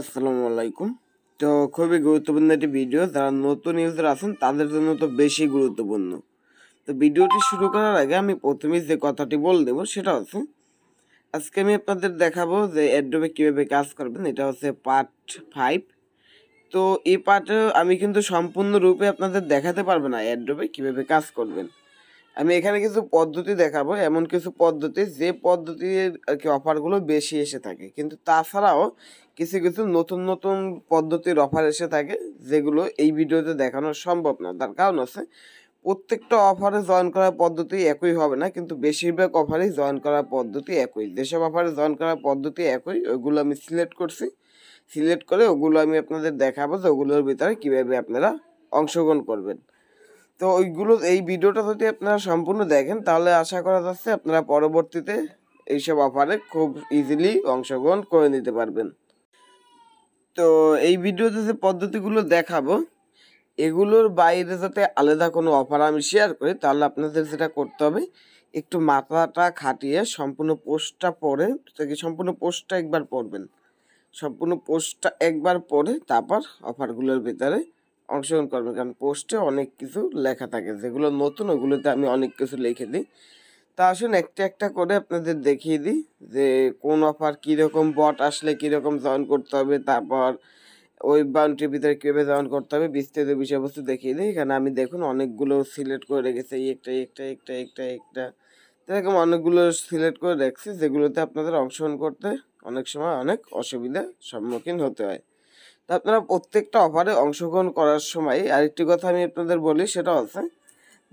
আসসালামু আলাইকুম তো খুবই গুরুত্বপূর্ণ একটি ভিডিও যারা নতুন ইউজার আছেন তাদের জন্য তো বেশি গুরুত্বপূর্ণ তো ভিডিওটি শুরু করার আগে আমি প্রথমে যে কথাটি বলে দেবো সেটা হচ্ছে আজকে আমি আপনাদের দেখাবো যে অ্যাড্রোবে কীভাবে কাজ করবেন এটা হচ্ছে পার্ট ফাইভ তো এই পার্ট আমি কিন্তু সম্পূর্ণরূপে আপনাদের দেখাতে পারবো না অ্যাড্রোবে কীভাবে কাজ করবেন আমি এখানে কিছু পদ্ধতি দেখাবো এমন কিছু পদ্ধতি যে পদ্ধতির আর কি অফারগুলো বেশি এসে থাকে কিন্তু তাছাড়াও কিছু কিছু নতুন নতুন পদ্ধতির অফার এসে থাকে যেগুলো এই ভিডিওতে দেখানো সম্ভব না তার কারণ আছে প্রত্যেকটা অফারে জয়েন করার পদ্ধতি একই হবে না কিন্তু বেশিরভাগ অফারে জয়েন করার পদ্ধতি একই যেসব অফারে জয়েন করার পদ্ধতি একই ওইগুলো আমি সিলেক্ট করছি সিলেক্ট করে ওগুলো আমি আপনাদের দেখাবো যে ওগুলোর ভিতরে কীভাবে আপনারা অংশগ্রহণ করবেন তো ওইগুলো এই ভিডিওটা যদি আপনারা সম্পূর্ণ দেখেন তাহলে আশা করা যাচ্ছে আপনারা পরবর্তীতে এইসব অফারে খুব ইজিলি অংশগ্রহণ করে নিতে পারবেন তো এই ভিডিওতে যে পদ্ধতিগুলো দেখাবো এগুলোর বাইরে যাতে আলাদা কোনো অফার আমি শেয়ার করি তাহলে আপনাদের যেটা করতে হবে একটু মাথাটা খাটিয়ে সম্পূর্ণ পোস্টটা পড়ে সম্পূর্ণ পোস্টটা একবার পড়বেন সম্পূর্ণ পোস্টটা একবার পড়ে তারপর অফারগুলোর ভিতরে অংশগ্রহণ করবেন কারণ পোস্টে অনেক কিছু লেখা থাকে যেগুলো নতুন ওগুলোতে আমি অনেক কিছু লিখে দিই তা আসুন একটা একটা করে আপনাদের দেখিয়ে দিই যে কোন অফার কীরকম বট আসলে কীরকম জয়েন করতে হবে তারপর ওই বাউন্ডারির ভিতরে কীভাবে জয়েন করতে হবে বিস্তারিত বিষয়বস্তু দেখিয়ে দিই এখানে আমি দেখুন অনেকগুলো সিলেক্ট করে রেখেছি একটা একটা একটা একটা একটা এরকম অনেকগুলো সিলেক্ট করে রাখছি যেগুলোতে আপনাদের অংশগ্রহণ করতে অনেক সময় অনেক অসুবিধার সম্মুখীন হতে হয় তো আপনারা প্রত্যেকটা অফারে অংশগ্রহণ করার সময় আরেকটি কথা আমি আপনাদের বলি সেটা হচ্ছে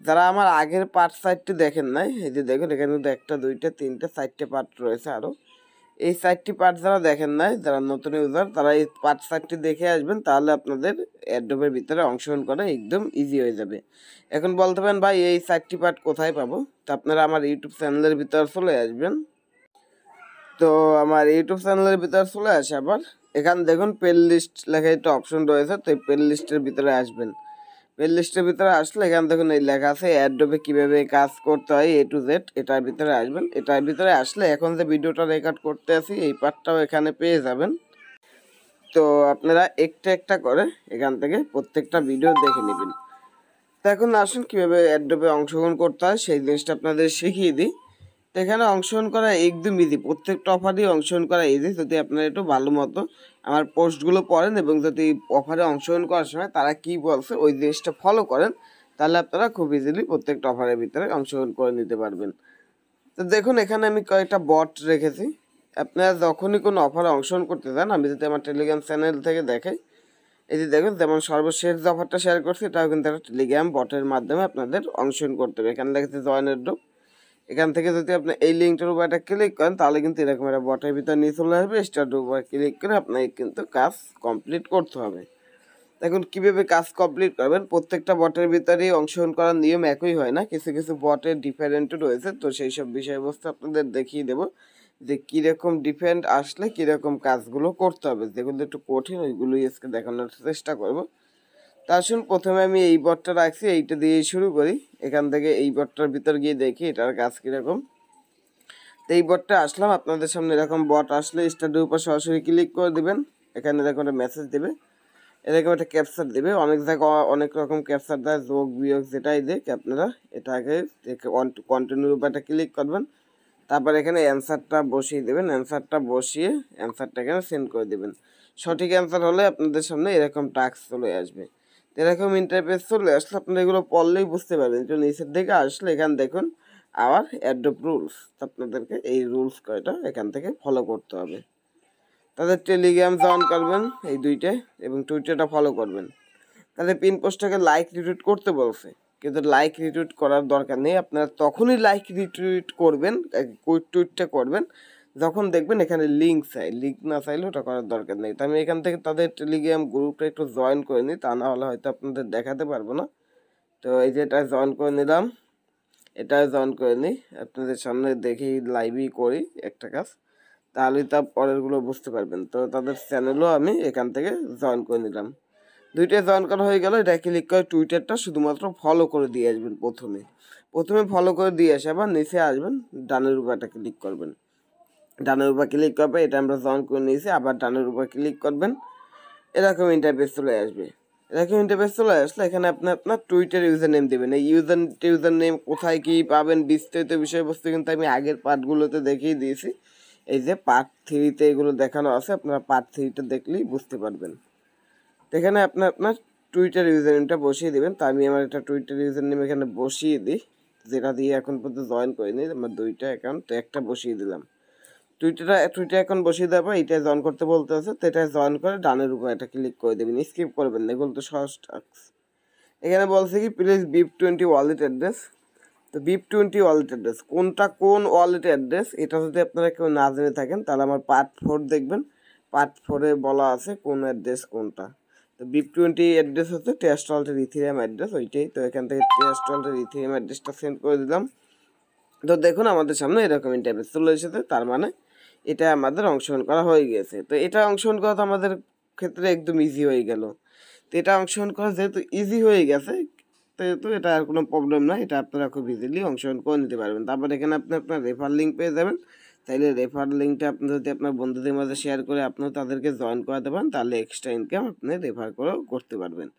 যারা আমার আগের পার্ট সাইডটি দেখেন নাই এই যে দেখুন এখানে কিন্তু একটা দুইটা তিনটা চারটে পার্ট রয়েছে আরও এই সাইডটি পার্ট যারা দেখেন নাই যারা নতুন ইউজার তারা এই পার্ট সাইটটি দেখে আসবেন তাহলে আপনাদের অ্যাড্রপের ভিতরে অংশগ্রহণ করা একদম ইজি হয়ে যাবে এখন বলতে পারেন ভাই এই সাইটটি পার্ট কোথায় পাবো তো আপনারা আমার ইউটিউব চ্যানেলের ভিতরে চলে আসবেন তো আমার ইউটিউব চ্যানেলের ভিতরে চলে আসে আবার এখানে দেখুন পেল লিস্ট লেখা একটা অপশন রয়েছে তো এই প্লে লিস্টের ভিতরে আসবেন পেল লিস্টের ভিতরে আসলে এখানে দেখুন এই লেখা আছে অ্যাডোবে কীভাবে কাজ করতে হয় এ টু জেড এটার ভিতরে আসবেন এটার ভিতরে আসলে এখন যে ভিডিওটা রেকর্ড করতে আছি এই পার্টটাও এখানে পেয়ে যাবেন তো আপনারা একটা একটা করে এখান থেকে প্রত্যেকটা ভিডিও দেখে নেবেন তো এখন আসুন কীভাবে অ্যাডোবে অংশগ্রহণ করতে হয় সেই জিনিসটা আপনাদের শিখিয়ে দিই তো এখানে অংশগ্রহণ করা একদম ইজি প্রত্যেকটা অফারই অংশগ্রহণ করা ইজি যদি আপনারা একটু ভালো মতো আমার পোস্টগুলো পড়েন এবং যদি অফারে অংশগ্রহণ করার সময় তারা কি বলছে ওই জিনিসটা ফলো করেন তাহলে আপনারা খুব ইজিলি প্রত্যেকটা অফারের ভিতরে অংশগ্রহণ করে নিতে পারবেন তো দেখুন এখানে আমি কয়েকটা বট রেখেছি আপনারা যখনই কোনো অফারে অংশগ্রহণ করতে চান আমি যদি আমার টেলিগ্রাম চ্যানেল থেকে দেখাই এই যে দেখুন যেমন সর্বশেষ যে অফারটা শেয়ার করছি এটাও কিন্তু একটা টেলিগ্রাম বটের মাধ্যমে আপনাদের অংশগ্রহণ করতে হবে এখানে দেখেছি জয়েনের ডোপ এখান থেকে যদি আপনি এই লিঙ্কটার উপর একটা ক্লিক করেন তাহলে কিন্তু এরকম একটা বটের ভিতরে নিয়ে চলে আসবে স্টার্ট উপর ক্লিক করে আপনাকে কিন্তু কাজ কমপ্লিট করতে হবে এখন কীভাবে কাজ কমপ্লিট করবেন প্রত্যেকটা বটের ভিতরেই অংশগ্রহণ করার নিয়ম একই হয় না কিছু কিছু বটের ডিফারেন্ট রয়েছে তো সেই সব বিষয়বস্তু আপনাদের দেখিয়ে দেব যে কীরকম ডিফারেন্ট আসলে কীরকম কাজগুলো করতে হবে যেগুলো একটু কঠিন ওইগুলোই আজকে দেখানোর চেষ্টা করবো তা আসুন প্রথমে আমি এই বটটা রাখছি এইটা দিয়ে শুরু করি এখান থেকে এই বটটার ভিতর গিয়ে দেখি এটার কাজ কীরকম তো এই বটটা আসলাম আপনাদের সামনে এরকম বট আসলে স্টার্টের উপর সরাসরি ক্লিক করে দেবেন এখানে এরকম একটা মেসেজ দেবে এরকম একটা ক্যাপচার দেবে অনেক জায়গায় অনেক রকম ক্যাপচার দেয় যোগ বিয়োগ যেটাই দেখ আপনারা এটাকে কন্টিনিউর উপর একটা ক্লিক করবেন তারপর এখানে অ্যান্সারটা বসিয়ে দেবেন অ্যান্সারটা বসিয়ে অ্যান্সারটা এখানে সেন্ড করে দেবেন সঠিক অ্যান্সার হলে আপনাদের সামনে এরকম টাস্ক চলে আসবে এরকম ইন্টারপেজ চলে আসলে আপনারা এগুলো পড়লেই বুঝতে পারেন যে নিচের দিকে আসলে এখান দেখুন আবার অ্যাডপ রুলস আপনাদেরকে এই রুলস কয়টা এখান থেকে ফলো করতে হবে তাদের টেলিগ্রাম জয়েন করবেন এই দুইটা এবং টুইটারটা ফলো করবেন তাদের পিন পোস্টটাকে লাইক রিটুইট করতে বলছে কিন্তু লাইক রিটুইট করার দরকার নেই আপনারা তখনই লাইক রিটুইট করবেন টুইটটা করবেন যখন দেখবেন এখানে লিঙ্ক চাই লিঙ্ক না চাইলে ওটা করার দরকার নেই তো আমি এখান থেকে তাদের টেলিগ্রাম গ্রুপটা একটু জয়েন করে নিই তা না হলে হয়তো আপনাদের দেখাতে পারবো না তো এই যে এটা জয়েন করে নিলাম এটা জয়েন করে নিই আপনাদের সামনে দেখি লাইভই করি একটা কাজ তাহলেই তা পরেরগুলো বুঝতে পারবেন তো তাদের চ্যানেলও আমি এখান থেকে জয়েন করে নিলাম দুইটা জয়েন করা হয়ে গেল এটা ক্লিক করে টুইটারটা শুধুমাত্র ফলো করে দিয়ে আসবেন প্রথমে প্রথমে ফলো করে দিয়ে আসে আবার নিচে আসবেন ডানের উপরে ক্লিক করবেন ডানের উপর ক্লিক করবে এটা আমরা জয়েন করে নিয়েছি আবার ডানের উপর ক্লিক করবেন এরকম ইন্টারফেস চলে আসবে এরকম ইন্টারফেস চলে আসলে এখানে আপনি আপনার টুইটার ইউজার নেম দেবেন এই ইউজার ইউজার নেম কোথায় কী পাবেন বিস্তারিত বিষয়বস্তু কিন্তু আমি আগের পার্টগুলোতে দেখিয়ে দিয়েছি এই যে পার্ট থ্রিতে এগুলো দেখানো আছে আপনারা পার্ট থ্রিটা দেখলেই বুঝতে পারবেন এখানে আপনি আপনার টুইটার ইউজার নেমটা বসিয়ে দেবেন তো আমি আমার একটা টুইটার ইউজার নেম এখানে বসিয়ে দিই যেটা দিয়ে এখন পর্যন্ত জয়েন করিনি আমার দুইটা অ্যাকাউন্ট একটা বসিয়ে দিলাম টুইটারটা টুইটার এখন বসিয়ে দেওয়ার পর এটা জয়েন করতে বলতে আছে তো এটা জয়েন করে ডানের উপর এটা ক্লিক করে দেবেন স্কিপ করবেন না এগুলো তো সহজ টাস্ক এখানে বলছে কি please BEP twenty wallet address তো বিপ টোয়েন্টি ওয়ালেট অ্যাড্রেস কোনটা কোন ওয়ালেট অ্যাড্রেস এটা যদি আপনারা কেউ না জেনে থাকেন তাহলে আমার পার্ট ফোর দেখবেন পার্ট ফোরে বলা আছে কোন অ্যাড্রেস কোনটা তো বিপ টোয়েন্টি অ্যাড্রেস হচ্ছে টেস্ট অল্টের ইথিরিয়াম অ্যাড্রেস ওইটাই তো এখান থেকে টেস্ট অল্টের ইথিরিয়াম অ্যাড্রেসটা সেন্ড করে দিলাম তো দেখুন আমাদের সামনে এরকম ইন্টারভেস চলে এসেছে তার মানে এটা আমাদের অংশগ্রহণ করা হয়ে গেছে তো এটা অংশগ্রহণ করা তো আমাদের ক্ষেত্রে একদম ইজি হয়ে গেল তো এটা অংশগ্রহণ করা যেহেতু ইজি হয়ে গেছে তো এটা আর কোনো প্রবলেম না এটা আপনারা খুব ইজিলি অংশগ্রহণ করে নিতে পারবেন তারপর এখানে আপনি আপনার রেফার লিঙ্ক পেয়ে যাবেন তাইলে রেফার লিঙ্কটা আপনি যদি আপনার বন্ধুদের মাঝে শেয়ার করে আপনিও তাদেরকে জয়েন করাতে পারেন তাহলে এক্সট্রা ইনকাম আপনি রেফার করেও করতে পারবেন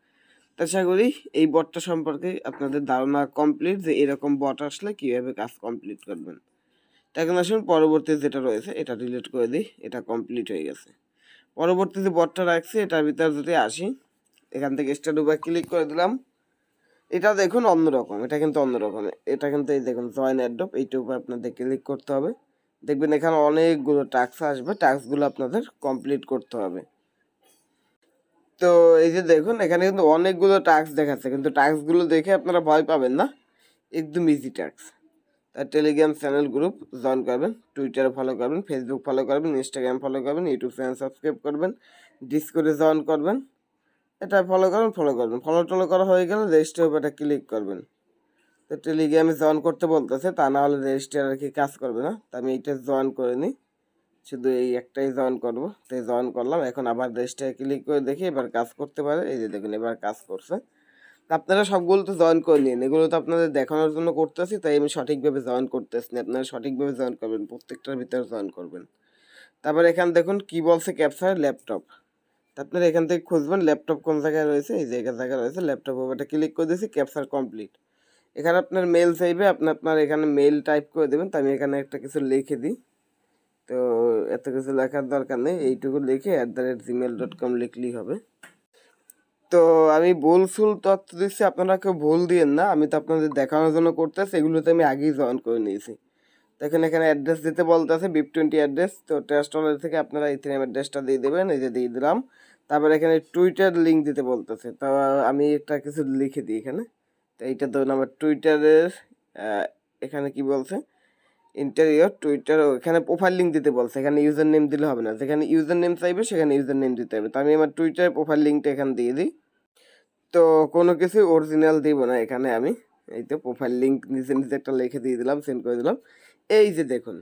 আশা করি এই বটটা সম্পর্কে আপনাদের ধারণা কমপ্লিট যে এরকম বট আসলে কীভাবে কাজ কমপ্লিট করবেন এখন আসুন পরবর্তী যেটা রয়েছে এটা ডিলিট করে দিই এটা কমপ্লিট হয়ে গেছে পরবর্তী যে বটটা রাখছি এটার ভিতরে যদি আসি এখান থেকে উপায় ক্লিক করে দিলাম এটা দেখুন অন্যরকম এটা কিন্তু অন্যরকম এটা কিন্তু এই দেখুন জয়েন অ্যাডপ এইটার উপরে আপনাদের ক্লিক করতে হবে দেখবেন এখানে অনেকগুলো টাস্ক আসবে টাস্কগুলো আপনাদের কমপ্লিট করতে হবে তো এই যে দেখুন এখানে কিন্তু অনেকগুলো টাস্ক দেখাচ্ছে কিন্তু টাস্কগুলো দেখে আপনারা ভয় পাবেন না একদম ইজি টাস্ক তার টেলিগ্রাম চ্যানেল গ্রুপ জয়েন করবেন টুইটার ফলো করবেন ফেসবুক ফলো করবেন ইনস্টাগ্রাম ফলো করবেন ইউটিউব চ্যানেল সাবস্ক্রাইব করবেন ডিসকোডে জয়েন করবেন এটা ফলো করবেন ফলো করবেন ফলো টলো করা হয়ে গেলে রেজিস্টার এটা ক্লিক করবেন তো টেলিগ্রামে জয়েন করতে বলতেছে তা না হলে রেজিস্টার আর কি কাজ করবে না তা আমি এইটা জয়েন করে নিই শুধু এই একটাই জয়েন করব তাই জয়েন করলাম এখন আবার রেজিস্টারে ক্লিক করে দেখি এবার কাজ করতে পারে এই যে দেখুন এবার কাজ করছে আপনারা সবগুলো তো জয়েন করে নিন এগুলো তো আপনাদের দেখানোর জন্য করতেছি তাই আমি সঠিকভাবে জয়েন করতেছি না আপনারা সঠিকভাবে জয়েন করবেন প্রত্যেকটার ভিতরে জয়েন করবেন তারপর এখানে দেখুন কি বলছে ক্যাপচার ল্যাপটপ আপনারা এখান থেকে খুঁজবেন ল্যাপটপ কোন জায়গায় রয়েছে এই জায়গা জায়গায় রয়েছে ল্যাপটপ ওটা ক্লিক করে দিয়েছি ক্যাপচার কমপ্লিট এখানে আপনার মেল চাইবে আপনি আপনার এখানে মেল টাইপ করে দেবেন তো আমি এখানে একটা কিছু লিখে দিই তো এত কিছু লেখার দরকার নেই এইটুকু লিখে at the rate Gmail dot com লিখলেই হবে তো আমি ভুল ফুল তথ্য দিচ্ছি আপনারা কেউ ভুল দিয়েন না আমি তো আপনাদের দেখানোর জন্য করতেছি এগুলোতে আমি আগেই জয়েন করে নিয়েছি তো এখানে এখানে অ্যাড্রেস দিতে বলতেছে বিপ টোয়েন্টি অ্যাড্রেস তো টেস্ট অর্ডার থেকে আপনারা ইথেনিয়াম অ্যাড্রেসটা দিয়ে দেবেন এই যে দিয়ে দিলাম তারপর এখানে টুইটার লিঙ্ক দিতে বলতেছে তো আমি এটা কিছু লিখে দিই এখানে তো এইটা ধরুন আমার টুইটারের এখানে কি বলছে ইন্টারিয়র টুইটার এখানে প্রোফাইল লিঙ্ক দিতে বলছে এখানে ইউজার নেম দিলে হবে না যেখানে ইউজার নেম চাইবে সেখানে ইউজার নেম দিতে হবে তো আমি আমার টুইটারের প্রোফাইল লিঙ্কটা এখানে দিয়ে দিই তো কোনো কিছু অরিজিনাল দিব না এখানে আমি এই তো প্রোফাইল লিঙ্ক নিজে নিজে একটা লিখে দিয়ে দিলাম সেন্ড করে দিলাম এই যে দেখুন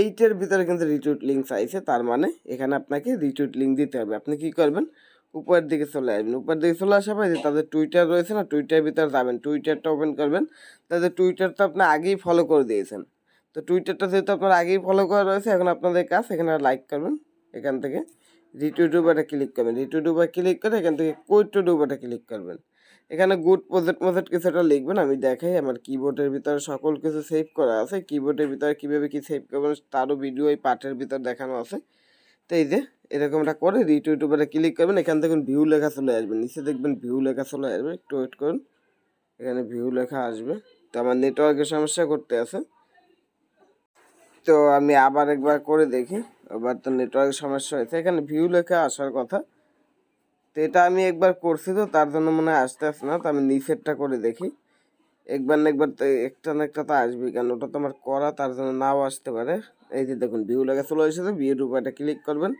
এইটার ভিতরে কিন্তু রিটুইট লিঙ্ক চাইছে তার মানে এখানে আপনাকে রিটুইট লিঙ্ক দিতে হবে আপনি কি করবেন উপরের দিকে চলে আসবেন উপরের দিকে চলে আসা পাই যে তাদের টুইটার রয়েছে না টুইটারের ভিতরে যাবেন টুইটারটা ওপেন করবেন তাদের টুইটার তো আপনি আগেই ফলো করে দিয়েছেন তো টুইটারটা যেহেতু আপনার আগেই ফলো করা রয়েছে এখন আপনাদের কাজ এখানে লাইক করবেন এখান থেকে রিটু ডুবাটা ক্লিক করবেন রিটু ডুবা ক্লিক করে এখান থেকে কোয়েটু ডুবাটা ক্লিক করবেন এখানে গুড প্রজেক্ট কিছু কিছুটা লিখবেন আমি দেখাই আমার কিবোর্ডের ভিতরে সকল কিছু সেভ করা আছে কিবোর্ডের ভিতরে কীভাবে কী সেভ করবেন তারও ভিডিও এই পার্টের ভিতর দেখানো আছে তো এই যে এরকমটা করে রিটু ডুবাটা ক্লিক করবেন এখান থেকে ভিউ লেখা চলে আসবে নিচে দেখবেন ভিউ লেখা চলে আসবে একটু ওয়েট করুন এখানে ভিউ লেখা আসবে তো আমার নেটওয়ার্কের সমস্যা করতে আছে তো আমি আবার একবার করে দেখি এবার তো নেটওয়ার্ক সমস্যা হয়েছে এখানে ভিউ লেখা আসার কথা তো এটা আমি একবার করছি তো তার জন্য মনে হয় আসতে আসতে না তো আমি নিচেরটা করে দেখি একবার না একবার তো একটা না একটা তো আসবে কেন ওটা তো আমার করা তার জন্য নাও আসতে পারে এই যে দেখুন ভিউ লেখা চলে এসেছে ভিউর উপায়টা ক্লিক করবেন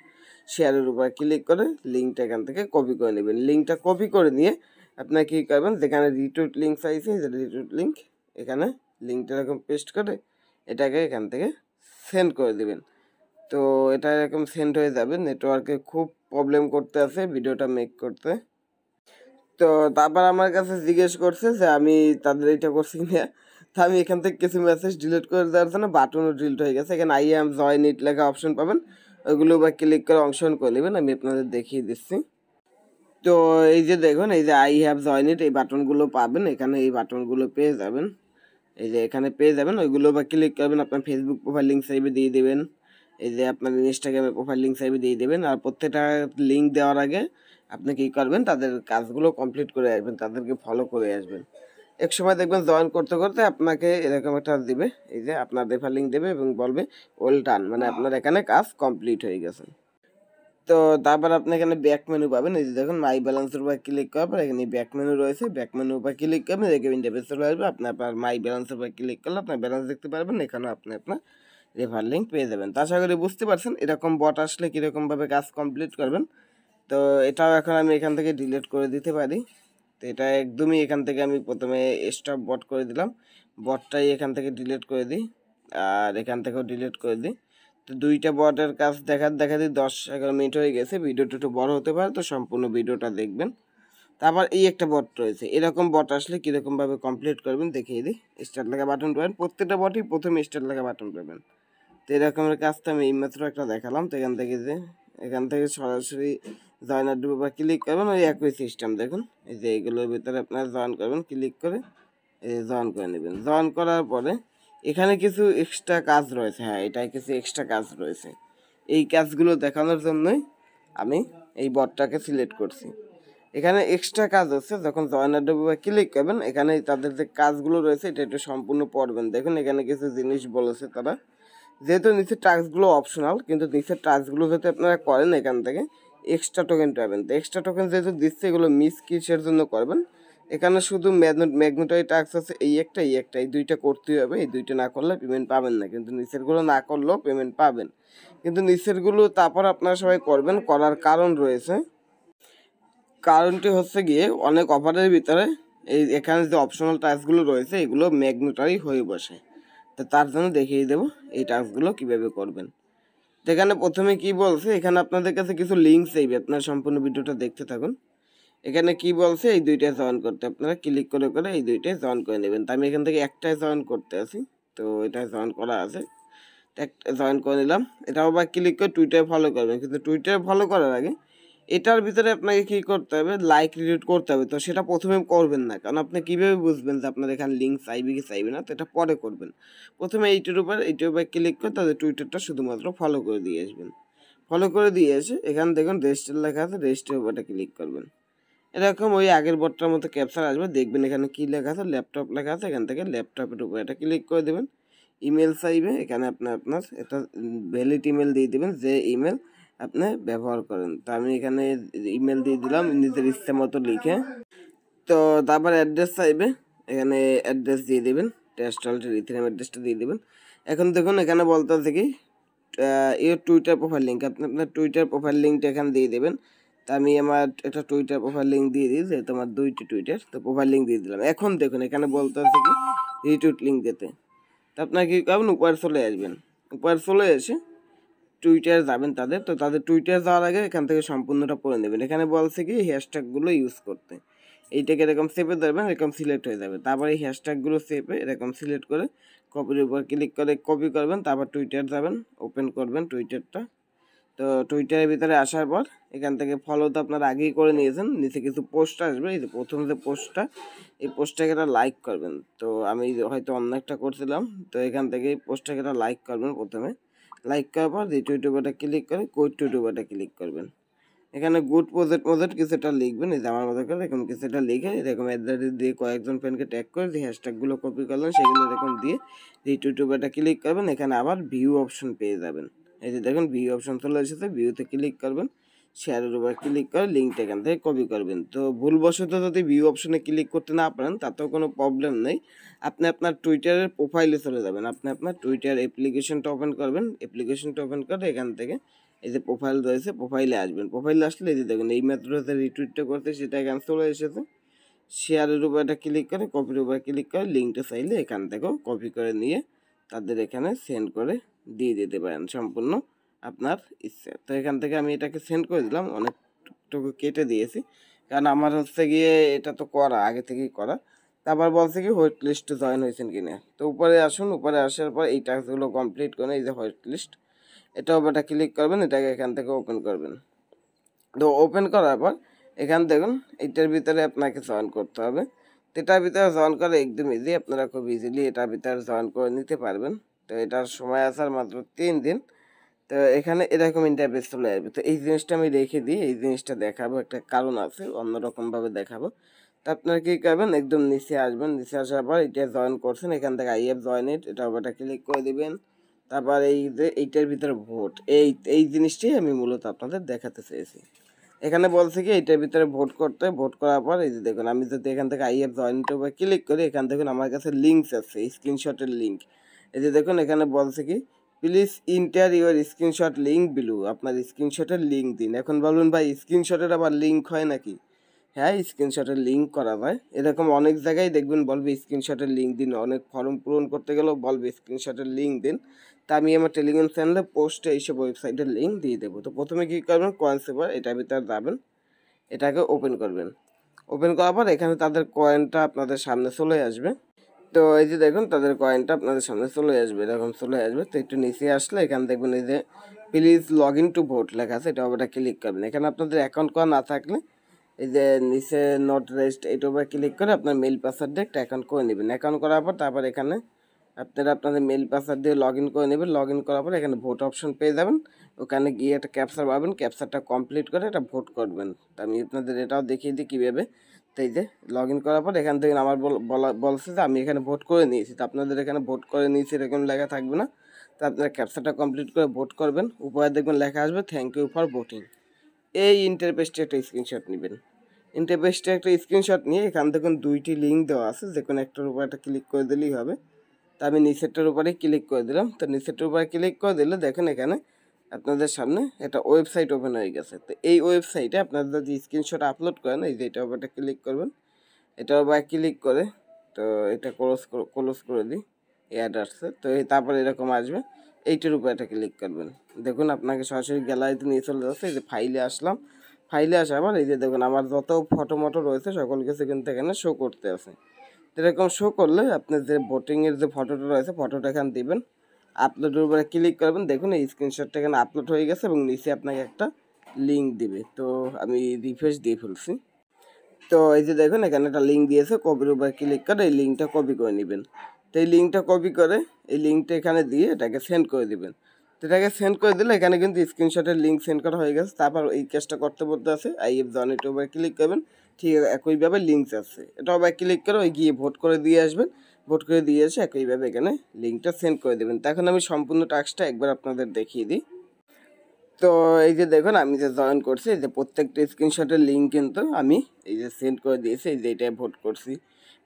শেয়ারের উপরে ক্লিক করে লিঙ্কটা এখান থেকে কপি করে নেবেন লিঙ্কটা কপি করে নিয়ে আপনার কী করবেন যেখানে রিটুইট লিঙ্ক চাইছে রিটুইট লিঙ্ক এখানে লিঙ্কটা এরকম পেস্ট করে এটাকে এখান থেকে সেন্ড করে দিবেন তো এটা এরকম সেন্ড হয়ে যাবে নেটওয়ার্কে খুব প্রবলেম করতে আছে ভিডিওটা মেক করতে তো তারপর আমার কাছে জিজ্ঞেস করছে যে আমি তাদের এটা করছি না তা আমি এখান থেকে কিছু মেসেজ ডিলিট করে দেওয়ার জন্য বাটনও ডিলিট হয়ে গেছে এখানে আই এম জয়েন ইট লেখা অপশন পাবেন ওইগুলো বা ক্লিক করে অংশগ্রহণ করে নেবেন আমি আপনাদের দেখিয়ে দিচ্ছি তো এই যে দেখুন এই যে আই হ্যাভ জয়েন ইট এই বাটনগুলো পাবেন এখানে এই বাটনগুলো পেয়ে যাবেন এই যে এখানে পেয়ে যাবেন ওইগুলো বা ক্লিক করবেন আপনার ফেসবুক প্রোফাইল লিঙ্ক সাইবে দিয়ে দেবেন এই যে আপনার ইনস্টাগ্রামের প্রোফাইল লিঙ্ক সাইবে দিয়ে দেবেন আর প্রত্যেকটা লিঙ্ক দেওয়ার আগে আপনি কী করবেন তাদের কাজগুলো কমপ্লিট করে আসবেন তাদেরকে ফলো করে আসবেন এক সময় দেখবেন জয়েন করতে করতে আপনাকে এরকম একটা দেবে এই যে আপনার রেফার লিঙ্ক দেবে এবং বলবে ওয়েল টান মানে আপনার এখানে কাজ কমপ্লিট হয়ে গেছে তো তারপর আপনি এখানে ব্যাক মেনু পাবেন এই যে দেখুন মাই ব্যালেন্সের উপর ক্লিক করার পর এখানে ব্যাক মেনু রয়েছে ব্যাক মেনু উপর ক্লিক করবেন এরকম ইন্টারফেস চলে আসবে আপনি আপনার মাই ব্যালেন্সের উপর ক্লিক করলে আপনার ব্যালেন্স দেখতে পারবেন এখানেও আপনি আপনার রেফার লিঙ্ক পেয়ে যাবেন তা আশা করি বুঝতে পারছেন এরকম বট আসলে কীরকমভাবে কাজ কমপ্লিট করবেন তো এটাও এখন আমি এখান থেকে ডিলিট করে দিতে পারি তো এটা একদমই এখান থেকে আমি প্রথমে স্টপ বট করে দিলাম বটটাই এখান থেকে ডিলিট করে দিই আর এখান থেকেও ডিলিট করে দিই তো দুইটা বটের কাজ দেখার দেখাতে দশ এগারো মিনিট হয়ে গেছে ভিডিওটা একটু বড় হতে পারে তো সম্পূর্ণ ভিডিওটা দেখবেন তারপর এই একটা বট রয়েছে এরকম বট আসলে কীরকমভাবে কমপ্লিট করবেন দেখিয়ে দিই স্টার লেখা বাটন পাবেন প্রত্যেকটা বটই প্রথমে স্টার লেখা বাটন পাবেন তো এরকমের কাজটা আমি এইমাত্র একটা দেখালাম তো এখান থেকে যে এখান থেকে সরাসরি জয়নার ডুবে বা ক্লিক করবেন ওই একই সিস্টেম দেখুন এই যে এগুলোর ভিতরে আপনারা জয়েন করবেন ক্লিক করে এই জয়েন করে নেবেন জয়েন করার পরে এখানে কিছু এক্সট্রা কাজ রয়েছে হ্যাঁ এটাই কিছু এক্সট্রা কাজ রয়েছে এই কাজগুলো দেখানোর জন্যই আমি এই বটটাকে সিলেক্ট করছি এখানে এক্সট্রা কাজ হচ্ছে যখন জয়নার ডুবে ক্লিক করবেন এখানে তাদের যে কাজগুলো রয়েছে এটা একটু সম্পূর্ণ পড়বেন দেখুন এখানে কিছু জিনিস বলেছে তারা যেহেতু নিচের টাস্কগুলো অপশনাল কিন্তু নিচের টাস্কগুলো যদি আপনারা করেন এখান থেকে এক্সট্রা টোকেন পাবেন তো এক্সট্রা টোকেন যেহেতু দিচ্ছে এগুলো মিস কিসের জন্য করবেন এখানে শুধু ম্যাগনেটাইট টাক্স আছে এই একটা এই একটা এই দুইটা করতেই হবে এই দুইটা না করলে পেমেন্ট পাবেন না কিন্তু নিচেরগুলো না করলেও পেমেন্ট পাবেন কিন্তু নিচেরগুলো তারপর আপনারা সবাই করবেন করার কারণ রয়েছে কারণটি হচ্ছে গিয়ে অনেক অফারের ভিতরে এই এখানে যে অপশনাল টাস্কগুলো রয়েছে এগুলো ম্যাগনেটারি হয়ে বসে তো তার জন্য দেখিয়ে দেব এই টাস্কগুলো কিভাবে করবেন তো এখানে প্রথমে কি বলছে এখানে আপনাদের কাছে কিছু লিঙ্ক চাইবে আপনার সম্পূর্ণ ভিডিওটা দেখতে থাকুন এখানে কি বলছে এই দুইটা জয়েন করতে আপনারা ক্লিক করে করে এই দুইটা জয়েন করে নেবেন তো আমি এখান থেকে একটা জয়েন করতে আছি তো এটা জয়েন করা আছে জয়েন করে নিলাম এটা বা ক্লিক করে টুইটারে ফলো করবেন কিন্তু টুইটারে ফলো করার আগে এটার ভিতরে আপনাকে কি করতে হবে লাইক রিলেট করতে হবে তো সেটা প্রথমে করবেন না কারণ আপনি কীভাবে বুঝবেন যে আপনার এখানে লিঙ্ক চাইবে কি চাইবে না তো এটা পরে করবেন প্রথমে এইটার উপর এইটার উপর ক্লিক করে তাদের টুইটারটা শুধুমাত্র ফলো করে দিয়ে আসবেন ফলো করে দিয়ে এসে এখানে দেখুন রেজিস্টার লেখা আছে রেজিস্টার উপরটা ক্লিক করবেন এরকম ওই আগের বোর্ডটার মতো ক্যাপচার আসবে দেখবেন এখানে কী লেখা আছে ল্যাপটপ লেখা আছে এখান থেকে ল্যাপটপের উপরে এটা ক্লিক করে দেবেন ইমেল চাইবে এখানে আপনি আপনার এটা ভ্যালিড ইমেল দিয়ে দেবেন যে ইমেল আপনি ব্যবহার করেন তো আমি এখানে ইমেল দিয়ে দিলাম নিজের ইচ্ছে মতো লিখে তো তারপর অ্যাড্রেস চাইবে এখানে অ্যাড্রেস দিয়ে দেবেন টেস্ট ইথিনাম অ্যাড্রেসটা দিয়ে দেবেন এখন দেখুন এখানে বলতে আছে কি ইউর টুইটার প্রোফাইল লিঙ্ক আপনি আপনার টুইটার প্রোফাইল লিঙ্কটা এখানে দিয়ে দেবেন তা আমি আমার একটা টুইটার প্রোফাইল লিঙ্ক দিয়ে দিই যেহেতু আমার দুইটি টুইটার তো প্রোফাইল লিঙ্ক দিয়ে দিলাম এখন দেখুন এখানে বলতে আছে কি রিটুইট লিঙ্ক দিতে তো আপনার কী করবেন উপরে চলে আসবেন উপরে চলে এসে টুইটার যাবেন তাদের তো তাদের টুইটার যাওয়ার আগে এখান থেকে সম্পূর্ণটা পড়ে নেবেন এখানে বলছে কি হ্যাশট্যাগুলো ইউজ করতে এইটাকে এরকম সেপে ধরবেন এরকম সিলেক্ট হয়ে যাবে তারপরে এই হ্যাশট্যাগুলো সেপে এরকম সিলেক্ট করে কপির উপর ক্লিক করে কপি করবেন তারপর টুইটার যাবেন ওপেন করবেন টুইটারটা তো টুইটারের ভিতরে আসার পর এখান থেকে ফলো তো আপনারা আগেই করে নিয়েছেন নিচে কিছু পোস্ট আসবে এই যে প্রথম যে পোস্টটা এই পোস্টটাকে একটা লাইক করবেন তো আমি হয়তো অন্য একটা করছিলাম তো এখান থেকে এই পোস্টটাকে একটা লাইক করবেন প্রথমে লাইক করার পর যে টুইটুবাটা ক্লিক করে কোড টুইটুবাটা ক্লিক করবেন এখানে গুড প্রজেক্ট মোজেক্ট কিছুটা লিখবেন এই যে আমার মতো করে এরকম কিছুটা লিখে এরকম অ্যাড্রেস দিয়ে কয়েকজন ফ্রেন্ডকে ট্যাগ করে যে হ্যাশট্যাগুলো কপি করলেন সেগুলো এরকম দিয়ে যে টুইটুবাটা ক্লিক করবেন এখানে আবার ভিউ অপশন পেয়ে যাবেন এই যে দেখুন ভিউ অপশন চলে এসেছে ভিউতে ক্লিক করবেন শেয়ারের উপর ক্লিক করে লিঙ্কটা এখান থেকে কপি করবেন তো ভুলবশত যদি ভিউ অপশনে ক্লিক করতে না পারেন তাতেও কোনো প্রবলেম নেই আপনি আপনার টুইটারের প্রোফাইলে চলে যাবেন আপনি আপনার টুইটার অ্যাপ্লিকেশনটা ওপেন করবেন অ্যাপ্লিকেশনটা ওপেন করে এখান থেকে এই যে প্রোফাইল রয়েছে প্রোফাইলে আসবেন প্রোফাইলে আসলে এই যে দেখুন এই মাত্র যে রিটুইটটা করতে সেটা এখান চলে এসেছে শেয়ারের উপর এটা ক্লিক করে কপির উপর ক্লিক করে লিঙ্কটা চাইলে এখান থেকেও কপি করে নিয়ে তাদের এখানে সেন্ড করে দিয়ে দিতে পারেন সম্পূর্ণ আপনার ইচ্ছে তো এখান থেকে আমি এটাকে সেন্ড করে দিলাম অনেকটুকু কেটে দিয়েছি কারণ আমার হচ্ছে গিয়ে এটা তো করা আগে থেকেই করা তারপর বলছে কি হোয়াইট লিস্টে জয়েন হয়েছেন না তো উপরে আসুন উপরে আসার পর এই টাস্কগুলো কমপ্লিট করে এই যে হোয়াইট লিস্ট এটা ওপরটা ক্লিক করবেন এটাকে এখান থেকে ওপেন করবেন তো ওপেন করার পর এখান দেখুন এইটার ভিতরে আপনাকে জয়েন করতে হবে তো এটার ভিতরে জয়েন করা একদম ইজি আপনারা খুব ইজিলি এটার ভিতরে জয়েন করে নিতে পারবেন তো এটার সময় আসার মাত্র তিন দিন তো এখানে এরকম ইন্টারফেস চলে আসবে তো এই জিনিসটা আমি রেখে দিই এই জিনিসটা দেখাবো একটা কারণ আছে অন্যরকমভাবে দেখাবো তো আপনারা কী করবেন একদম নিচে আসবেন নিচে আসার পর এটা জয়েন করছেন এখান থেকে আই এফ জয়েন ইট এটা ওটা ক্লিক করে দেবেন তারপর এই যে এইটার ভিতরে ভোট এই এই জিনিসটি আমি মূলত আপনাদের দেখাতে চেয়েছি এখানে বলছে কি এইটার ভিতরে ভোট করতে ভোট করার পর এই যে দেখুন আমি যদি এখান থেকে আই এফ জয়েন ক্লিক করি এখান থেকে আমার কাছে লিঙ্কস আছে স্ক্রিনশটের লিঙ্ক এই যে দেখুন এখানে বলছে কি please enter your screenshot link below আপনার স্ক্রিনশটের লিঙ্ক দিন এখন বলুন ভাই স্ক্রিনশটের আবার লিঙ্ক হয় নাকি হ্যাঁ স্ক্রিনশটের লিঙ্ক করা যায় এরকম অনেক জায়গায় দেখবেন বলবে স্ক্রিনশটের লিঙ্ক দিন অনেক ফর্ম পূরণ করতে গেলেও বলবে স্ক্রিনশটের লিঙ্ক দিন তা আমি আমার টেলিগ্রাম চ্যানেলে পোস্টে এইসব ওয়েবসাইটের লিঙ্ক দিয়ে দেবো তো প্রথমে কী করবেন কয়েন সেভার এটার ভিতরে যাবেন এটাকে ওপেন করবেন ওপেন করার পর এখানে তাদের কয়েনটা আপনাদের সামনে চলে আসবে তো এই যে দেখুন তাদের কয়েনটা আপনাদের সামনে চলে আসবে এরকম চলে আসবে তো একটু নিচে আসলে এখানে দেখবেন এই যে please log in to vote লেখা আছে এটা ওপরে ক্লিক করবেন এখানে আপনাদের অ্যাকাউন্ট করা না থাকলে এই যে নিচে নট রেস্ট এইটার ওপরে ক্লিক করে আপনার মেল পাসওয়ার্ড দিয়ে একটা অ্যাকাউন্ট করে নেবেন অ্যাকাউন্ট করার পর তারপর এখানে আপনারা আপনাদের মেল পাসওয়ার্ড দিয়ে লগ ইন করে নেবেন লগ ইন করার পর এখানে ভোট অপশন পেয়ে যাবেন ওখানে গিয়ে একটা ক্যাপচার পাবেন ক্যাপচারটা কমপ্লিট করে এটা ভোট করবেন তো আমি আপনাদের এটাও দেখিয়ে দিই কীভাবে তো এই যে লগ ইন করার পর এখান থেকে আমার বলছে যে আমি এখানে ভোট করে নিয়েছি তো আপনাদের এখানে ভোট করে নিয়েছি এরকম লেখা থাকবে না তো আপনারা ক্যাপসাটা কমপ্লিট করে ভোট করবেন উপরে দেখবেন লেখা আসবে থ্যাংক ইউ ফর ভোটিং এই ইন্টারপেস্টে একটা স্ক্রিনশট নেবেন ইন্টারপেস্টে একটা স্ক্রিনশট নিয়ে এখান থেকে দুইটি লিঙ্ক দেওয়া আছে যে কোনো একটার উপরে একটা ক্লিক করে দিলেই হবে তো আমি নিচেরটার উপরেই ক্লিক করে দিলাম তো নিচেরটার উপরে ক্লিক করে দিলে দেখেন এখানে আপনাদের সামনে একটা ওয়েবসাইট ওপেন হয়ে গেছে তো এই ওয়েবসাইটে আপনারা যদি স্ক্রিনশট আপলোড করেন এই যে এটা ওপরটা ক্লিক করবেন এটা বা ক্লিক করে তো এটা ক্লোজ ক্লোজ করে দিই এই অ্যাড্রেসে তো এই তারপরে এরকম আসবে এইটার উপর এটা ক্লিক করবেন দেখুন আপনাকে সরাসরি গ্যালারিতে নিয়ে চলে যাচ্ছে এই যে ফাইলে আসলাম ফাইলে আসে আবার এই যে দেখুন আমার যত ফটো মটো রয়েছে সকল কিছু কিন্তু এখানে শো করতে আছে এরকম শো করলে আপনি যে বোটিংয়ের যে ফটোটা রয়েছে ফটোটা এখানে দিবেন আপলোডের উপরে ক্লিক করবেন দেখুন এই স্ক্রিনশটটা এখানে আপলোড হয়ে গেছে এবং নিচে আপনাকে একটা লিঙ্ক দিবে তো আমি রিফ্রেশ দিয়ে ফেলছি তো এই যে দেখুন এখানে একটা লিঙ্ক দিয়েছে কপির উপরে ক্লিক করে এই লিঙ্কটা কপি করে নেবেন তো এই লিঙ্কটা কপি করে এই লিঙ্কটা এখানে দিয়ে এটাকে সেন্ড করে দেবেন তো এটাকে সেন্ড করে দিলে এখানে কিন্তু স্ক্রিনশটের লিঙ্ক সেন্ড করা হয়ে গেছে তারপর এই কাজটা করতে বলতে আছে আই এফ জনেটের উপরে ক্লিক করবেন ঠিক আছে একইভাবে লিঙ্কস আছে এটা আবার ক্লিক করে ওই গিয়ে ভোট করে দিয়ে আসবেন আপলোড করে দিয়েছে একইভাবে এখানে লিঙ্কটা সেন্ড করে দেবেন তখন আমি সম্পূর্ণ টাস্কটা একবার আপনাদের দেখিয়ে দিই তো এই যে দেখুন আমি যে জয়েন করছি এই যে প্রত্যেকটা স্ক্রিনশটের লিঙ্ক কিন্তু আমি এই যে সেন্ড করে দিয়েছি এই যে এটাই ভোট করছি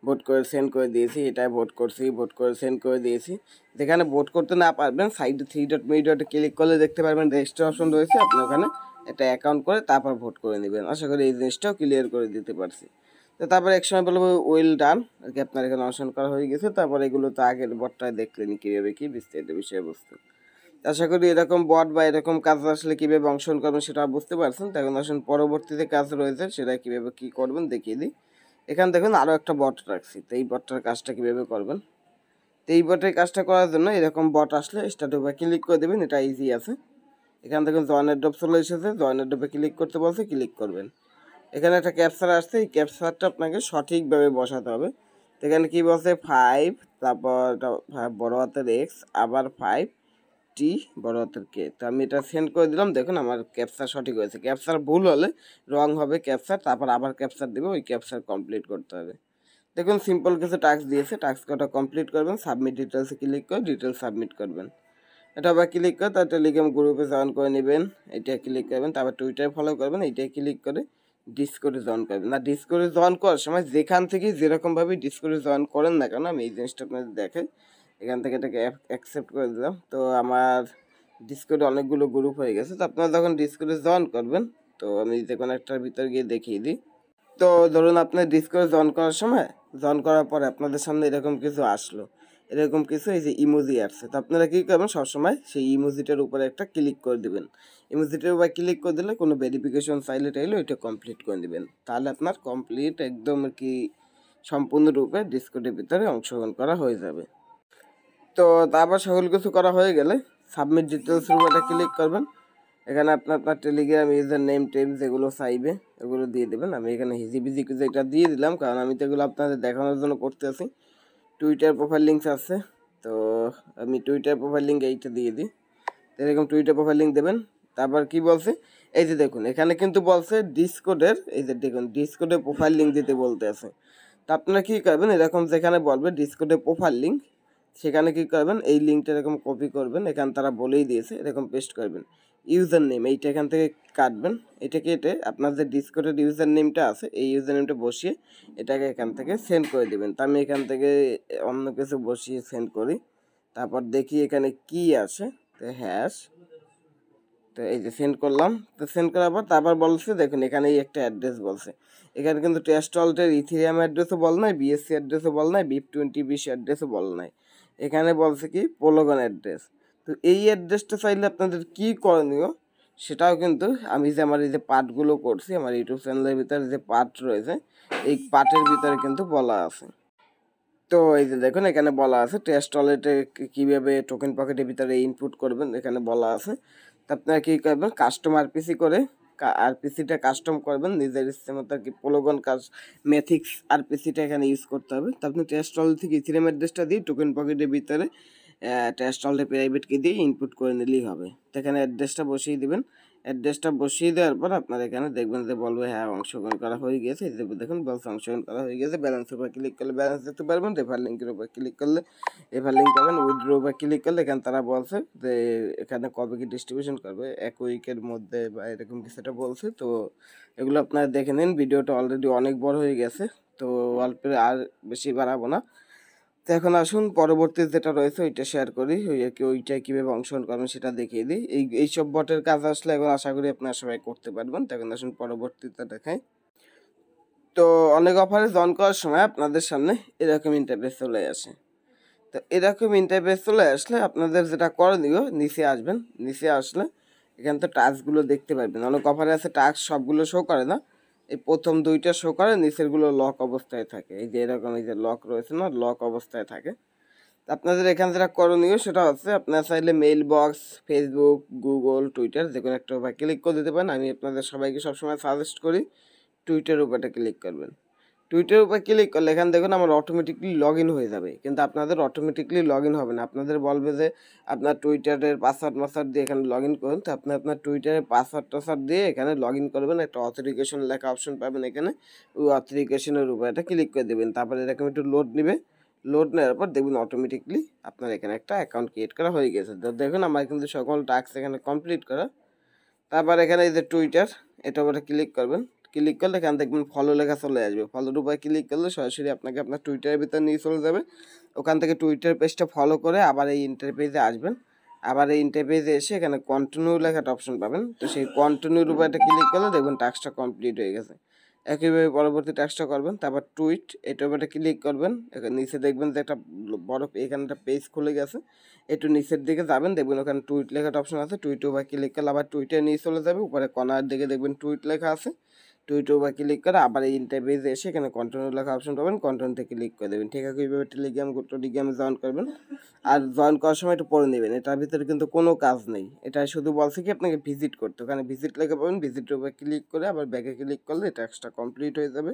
ভোট করে সেন্ড করে দিয়েছি এটাই ভোট করছি ভোট করে সেন্ড করে দিয়েছি যেখানে ভোট করতে না পারবেন সাইডে three dot me dot click করলে দেখতে পারবেন রেজিস্টার অপশন রয়েছে আপনি ওখানে একটা অ্যাকাউন্ট করে তারপর ভোট করে নেবেন আশা করি এই জিনিসটাও ক্লিয়ার করে দিতে পারছি তারপরে এক সময় বলবো ওয়েল ডান আর কি আপনার এখানে অনুসরণ করা হয়ে গেছে তারপর এগুলো তো আগের বটটায় দেখলেন কীভাবে কি বিস্তারিত বিষয়বস্তু আশা করি এরকম বট বা এরকম কাজ আসলে কীভাবে অংশগ্রহণ করবেন সেটা বুঝতে পারছেন তখন আসুন পরবর্তীতে কাজ রয়েছে সেটা কীভাবে কি করবেন দেখিয়ে দিই এখানে দেখুন আরও একটা বট রাখছি তো এই বটটার কাজটা কীভাবে করবেন তো এই বটের কাজটা করার জন্য এরকম বট আসলে স্টার্ট ক্লিক করে দেবেন এটা ইজি আছে এখান থেকে জয়নের ড্রপ চলে এসেছে জয়নের ড্রপে ক্লিক করতে বলছে ক্লিক করবেন এখানে একটা ক্যাপসার আসছে এই ক্যাপসারটা আপনাকে সঠিকভাবে বসাতে হবে এখানে কী বলছে ফাইভ তারপর বড় হাতের এক্স আবার ফাইভ টি বড় হাতের কে তো আমি এটা সেন্ড করে দিলাম দেখুন আমার ক্যাপচার সঠিক হয়েছে ক্যাপচার ভুল হলে রং হবে ক্যাপচার তারপর আবার ক্যাপচার দেবে ওই ক্যাপচার কমপ্লিট করতে হবে দেখুন সিম্পল কিছু টাস্ক দিয়েছে টাস্কটা কমপ্লিট করবেন সাবমিট ডিটেলসে ক্লিক করে ডিটেলস সাবমিট করবেন এটা আবার ক্লিক করে তার টেলিগ্রাম গ্রুপে জয়েন করে নেবেন এটা ক্লিক করবেন তারপর টুইটারে ফলো করবেন এইটাই ক্লিক করে ডিসকোডে জয়েন করবেন না ডিসকোডে জয়েন করার সময় যেখান থেকে যেরকমভাবে ডিসকোডে জয়েন করেন না কেন আমি এই জিনিসটা আপনাদের দেখাই এখান থেকে এটাকে অ্যাকসেপ্ট করে দিলাম তো আমার ডিসকোডে অনেকগুলো গ্রুপ হয়ে গেছে তো আপনারা যখন ডিসকোডে জয়েন করবেন তো আমি যে কোনো একটার ভিতর গিয়ে দেখিয়ে দিই তো ধরুন আপনার ডিসকোডে জয়েন করার সময় জয়েন করার পরে আপনাদের সামনে এরকম কিছু আসলো এরকম কিছু এই যে ইমোজি আসছে তো আপনারা কী করবেন সবসময় সেই ইমোজিটার উপরে একটা ক্লিক করে দেবেন ইমোজিটার উপরে ক্লিক করে দিলে কোনো ভেরিফিকেশন চাইলে টাইলে ওইটা কমপ্লিট করে দেবেন তাহলে আপনার কমপ্লিট একদম কি সম্পূর্ণরূপে ডিসকোডের ভিতরে অংশগ্রহণ করা হয়ে যাবে তো তারপর সকল কিছু করা হয়ে গেলে সাবমিট ডিটেলসের উপরে ক্লিক করবেন এখানে আপনার আপনার টেলিগ্রাম ইউজার নেম টেম যেগুলো চাইবে এগুলো দিয়ে দেবেন আমি এখানে হিজিবিজি কিছু এটা দিয়ে দিলাম কারণ আমি তো এগুলো আপনাদের দেখানোর জন্য করতে আছি টুইটার প্রোফাইল লিঙ্কস আছে তো আমি টুইটার প্রোফাইল লিঙ্ক এইটা দিয়ে দিই এরকম টুইটার প্রোফাইল লিঙ্ক দেবেন তারপর কি বলছে এই যে দেখুন এখানে কিন্তু বলছে ডিসকোডের এই যে দেখুন ডিসকোডের প্রোফাইল লিঙ্ক দিতে বলতে আছে তো আপনারা কী করবেন এরকম যেখানে বলবে ডিসকোডের প্রোফাইল লিঙ্ক সেখানে কি করবেন এই লিঙ্কটা এরকম কপি করবেন এখানে তারা বলেই দিয়েছে এরকম পেস্ট করবেন ইউজার নেম এইটা এখান থেকে কাটবেন এটা কেটে আপনার যে ডিসকোডের ইউজার নেমটা আছে এই ইউজার নেমটা বসিয়ে এটাকে এখান থেকে সেন্ড করে দেবেন তো আমি এখান থেকে অন্য কিছু বসিয়ে সেন্ড করি তারপর দেখি এখানে কি আছে তো হ্যাস তো এই যে সেন্ড করলাম তো সেন্ড করার পর তারপর বলছে দেখুন এখানে এই একটা অ্যাড্রেস বলছে এখানে কিন্তু টেস্ট অল্টের ইথিরিয়াম অ্যাড্রেসও বল নাই বিএসসি অ্যাড্রেসও বল নাই বিপ টোয়েন্টি বিশ অ্যাড্রেসও বল নাই এখানে বলছে কি পোলোগন অ্যাড্রেস তো এই অ্যাড্রেসটা চাইলে আপনাদের কী করণীয় সেটাও কিন্তু আমি যে আমার এই যে পার্টগুলো করছি আমার ইউটিউব চ্যানেলের ভিতরে যে পার্ট রয়েছে এই পার্টের ভিতরে কিন্তু বলা আছে তো এই যে দেখুন এখানে বলা আছে টেস্ট ওয়ালেটে কীভাবে টোকেন পকেটের ভিতরে ইনপুট করবেন এখানে বলা আছে তো আপনারা কী করবেন কাস্টম আরপিসি করে আরপিসিটা কাস্টম করবেন নিজের ইচ্ছে মতো আর কি পোলোগন কাজ মেথিক্স আরপিসিটা এখানে ইউজ করতে হবে তো আপনি টেস্ট ওয়ালেট থেকে ইথিরিয়াম অ্যাড্রেসটা দিয়ে টোকেন পকেটের ভিতরে টেস্ট অল প্রাইভেট কি দিয়ে ইনপুট করে নিলেই হবে তো এখানে অ্যাড্রেসটা বসিয়ে দেবেন অ্যাড্রেসটা বসিয়ে দেওয়ার পর আপনার এখানে দেখবেন যে বলবে হ্যাঁ অংশগ্রহণ করা হয়ে গেছে দেখুন বলছে অংশগ্রহণ করা হয়ে গেছে ব্যালেন্সের উপর ক্লিক করলে ব্যালেন্স দেখতে পারবেন রেফার লিঙ্কের উপর ক্লিক করলে রেফার লিঙ্ক পাবেন উইড্রো উপর ক্লিক করলে এখানে তারা বলছে যে এখানে কবে কি ডিস্ট্রিবিউশন করবে এক উইকের মধ্যে বা এরকম কিছুটা বলছে তো এগুলো আপনারা দেখে নিন ভিডিওটা অলরেডি অনেক বড় হয়ে গেছে তো অল্পের আর বেশি বাড়াবো না তো এখন আসুন পরবর্তী যেটা রয়েছে ওইটা শেয়ার করি কি ওইটাই কীভাবে অংশগ্রহণ করবেন সেটা দেখিয়ে দিই এই এইসব বটের কাজ আসলে এখন আশা করি আপনারা সবাই করতে পারবেন তখন আসুন পরবর্তীতে দেখাই তো অনেক অফারে জন করার সময় আপনাদের সামনে এরকম ইন্টারভেস চলে আসে তো এরকম ইন্টারভেস চলে আসলে আপনাদের যেটা করে দিব নিচে আসবেন নিচে আসলে এখানে তো টাস্কগুলো দেখতে পারবেন অনেক অফারে আছে টাস্ক সবগুলো শো করে না এই প্রথম দুইটা শো করে নিচেরগুলো লক অবস্থায় থাকে এই যে এরকম এই যে লক রয়েছে না লক অবস্থায় থাকে আপনাদের এখানে যেটা করণীয় সেটা হচ্ছে আপনার চাইলে mail box Facebook Google Twitter যে কোনো একটা উপায় ক্লিক করে দিতে পারেন আমি আপনাদের সবাইকে সবসময় সাজেস্ট করি টুইটার উপায়টা ক্লিক করবেন টুইটারের উপর ক্লিক করলে এখানে দেখুন আমার অটোমেটিকলি লগ হয়ে যাবে কিন্তু আপনাদের অটোমেটিকলি লগ হবে না আপনাদের বলবে যে আপনার টুইটারের পাসওয়ার্ড মাসওয়ার্ড দিয়ে এখানে লগ করুন তো আপনি আপনার টুইটারের পাসওয়ার্ড টাসওয়ার্ড দিয়ে এখানে লগ করবেন একটা অথরিকেশন লেখা অপশন পাবেন এখানে ওই অথরিকেশনের উপর এটা ক্লিক করে দেবেন তারপরে এরকম একটু লোড নেবে লোড নেওয়ার পর দেখবেন অটোমেটিকলি আপনার এখানে একটা অ্যাকাউন্ট ক্রিয়েট করা হয়ে গেছে তো দেখুন আমার কিন্তু সকল টাস্ক এখানে কমপ্লিট করা তারপর এখানে এই যে টুইটার এটা উপরে ক্লিক করবেন ক্লিক করলে এখান দেখবেন মানে ফলো লেখা চলে আসবে ফলোর উপরে ক্লিক করলে সরাসরি আপনাকে আপনার টুইটারের ভিতরে নিয়ে চলে যাবে ওখান থেকে টুইটার পেজটা ফলো করে আবার এই ইন্টারপেজে আসবেন আবার এই ইন্টারপেজে এসে এখানে কন্টিনিউ লেখাটা অপশন পাবেন তো সেই কন্টিনিউর উপরে একটা ক্লিক করলে দেখবেন টাস্কটা কমপ্লিট হয়ে গেছে একইভাবে পরবর্তী টাস্কটা করবেন তারপর টুইট এটার উপরে ক্লিক করবেন এখানে নিচে দেখবেন যে একটা বড় এখানে একটা পেজ খুলে গেছে একটু নিচের দিকে যাবেন দেখবেন ওখানে টুইট লেখাটা অপশন আছে টুইট উপরে ক্লিক করলে আবার টুইটে নিয়ে চলে যাবে উপরে কনার দিকে দেখবেন টুইট লেখা আছে টুইটার বা ক্লিক করে আবার এই ইন্টারভিউ এসে এখানে কন্টেন্ট লেখা অপশন পাবেন থেকে ক্লিক করে দেবেন ঠিক আছে এইভাবে টেলিগ্রাম টেলিগ্রামে জয়েন করবেন আর জয়েন করার সময় একটু পড়ে নেবেন এটার ভিতরে কিন্তু কোনো কাজ নেই এটা শুধু বলছে কি আপনাকে ভিজিট করতে ওখানে ভিজিট লেখা পাবেন ভিজিট উপরে ক্লিক করে আবার ব্যাগে ক্লিক করলে এটা এক্সট্রা কমপ্লিট হয়ে যাবে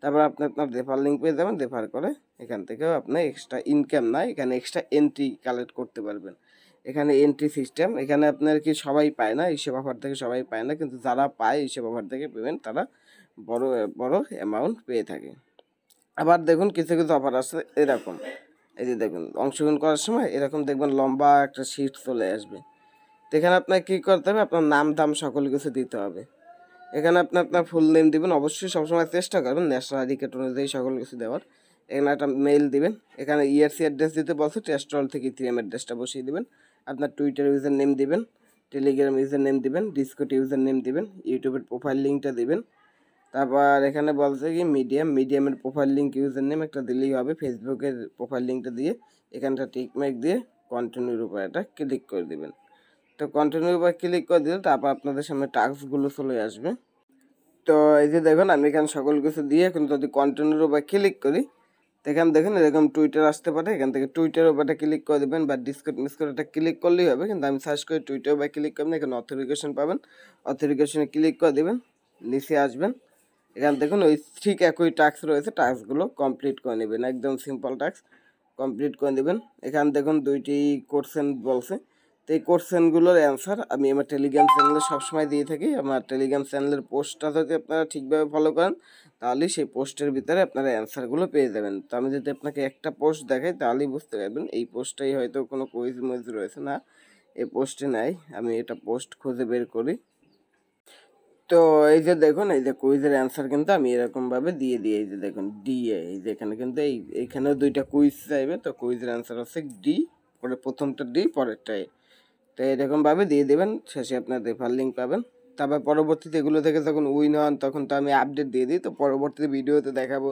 তারপর আপনি আপনার রেফার লিঙ্ক পেয়ে যাবেন রেফার করে এখান থেকেও আপনি এক্সট্রা ইনকাম নাই এখানে এক্সট্রা এন্ট্রি কালেক্ট করতে পারবেন এখানে এন্ট্রি সিস্টেম এখানে আপনার কি সবাই পায় না এইসব অফার থেকে সবাই পায় না কিন্তু যারা পায় এইসব অফার থেকে পেমেন্ট তারা বড় বড় অ্যামাউন্ট পেয়ে থাকে আবার দেখুন কিছু কিছু অফার আছে এরকম এই যে দেখুন অংশগ্রহণ করার সময় এরকম দেখবেন লম্বা একটা শিট চলে আসবে তো এখানে আপনার কী করতে হবে আপনার নাম দাম সকল কিছু দিতে হবে এখানে আপনি আপনার ফুল নেম দিবেন অবশ্যই সবসময় চেষ্টা করবেন ন্যাশনাল কার্ড অনুযায়ী সকল কিছু দেওয়ার এখানে একটা মেইল দিবেন এখানে ইয়ারসি অ্যাড্রেস দিতে বলছে টেস্টল থেকে ইথিএম অ্যাড্রেসটা বসিয়ে দেবেন আপনার টুইটার ইউজার নেম দেবেন টেলিগ্রাম ইউজার নেম দেবেন ডিসকোট ইউজার নেম দেবেন ইউটিউবের প্রোফাইল লিঙ্কটা দেবেন তারপর এখানে বলছে কি মিডিয়াম মিডিয়ামের প্রোফাইল লিঙ্ক ইউজার নেম একটা দিলেই হবে ফেসবুকের প্রোফাইল লিঙ্কটা দিয়ে এখানটা টিকমার্ক দিয়ে কন্টিনিউর উপর এটা ক্লিক করে দেবেন তো কন্টিনিউর উপর ক্লিক করে দিলে তারপর আপনাদের সামনে টাস্কগুলো চলে আসবে তো এই যে দেখুন আমি এখানে সকল কিছু দিয়ে এখন যদি কন্টিনিউর উপর ক্লিক করি এখান এখানে দেখেন এরকম টুইটার আসতে পারে এখান থেকে টুইটার ওপারটা ক্লিক করে দেবেন বা মিস করে এটা ক্লিক করলেই হবে কিন্তু আমি সার্চ করে টুইটার বা ক্লিক করবেন এখানে অথরিকেশন পাবেন অথরিকেশনে ক্লিক করে দেবেন নিচে আসবেন এখান দেখুন ওই ঠিক একই টাস্ক রয়েছে টাস্কগুলো কমপ্লিট করে নেবেন একদম সিম্পল টাস্ক কমপ্লিট করে নেবেন এখান দেখুন দুইটি কোর্সেন বলছে তো এই কোশ্চেনগুলোর অ্যান্সার আমি আমার টেলিগ্রাম চ্যানেলে সবসময় দিয়ে থাকি আমার টেলিগ্রাম চ্যানেলের পোস্টটা যদি আপনারা ঠিকভাবে ফলো করেন তাহলে সেই পোস্টের ভিতরে আপনারা অ্যান্সারগুলো পেয়ে যাবেন তো আমি যদি আপনাকে একটা পোস্ট দেখাই তাহলেই বুঝতে পারবেন এই পোস্টটাই হয়তো কোনো কুইজ মুইজ রয়েছে না এই পোস্টে নাই আমি এটা পোস্ট খুঁজে বের করি তো এই যে দেখুন এই যে কুইজের অ্যান্সার কিন্তু আমি এরকমভাবে দিয়ে দিই এই যে দেখুন ডি এই যে এখানে কিন্তু এই এখানেও দুইটা কুইজ চাইবে তো কুইজের অ্যান্সার হচ্ছে ডি পরে প্রথমটা ডি পরেরটা এ তো এরকমভাবে দিয়ে দেবেন শেষে আপনার রেফার লিঙ্ক পাবেন তারপর পরবর্তীতে এগুলো থেকে যখন উইন হন তখন তো আমি আপডেট দিয়ে দিই তো পরবর্তীতে ভিডিওতে দেখাবো